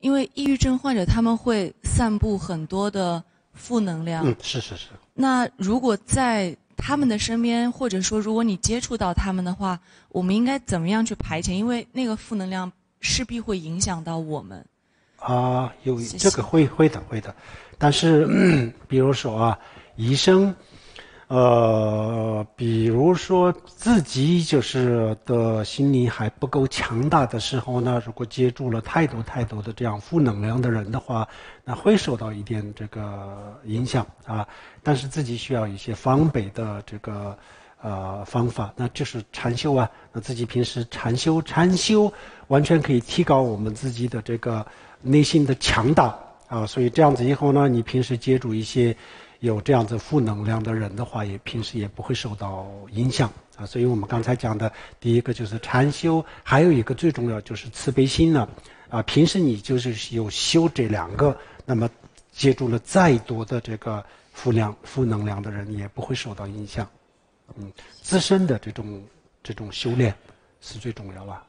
因为抑郁症患者他们会散布很多的负能量。嗯，是是是。那如果在他们的身边，或者说如果你接触到他们的话，我们应该怎么样去排遣？因为那个负能量势必会影响到我们。啊，有这个会会的会的，但是比如说啊，医生，呃。比说自己就是的心灵还不够强大的时候呢，如果接触了太多太多的这样负能量的人的话，那会受到一点这个影响啊。但是自己需要一些防备的这个呃方法，那就是禅修啊。那自己平时禅修禅修，完全可以提高我们自己的这个内心的强大啊。所以这样子以后呢，你平时接触一些。有这样子负能量的人的话，也平时也不会受到影响啊。所以我们刚才讲的第一个就是禅修，还有一个最重要就是慈悲心呢。啊，平时你就是有修这两个，那么接触了再多的这个负量、负能量的人，也不会受到影响。嗯，自身的这种这种修炼是最重要了。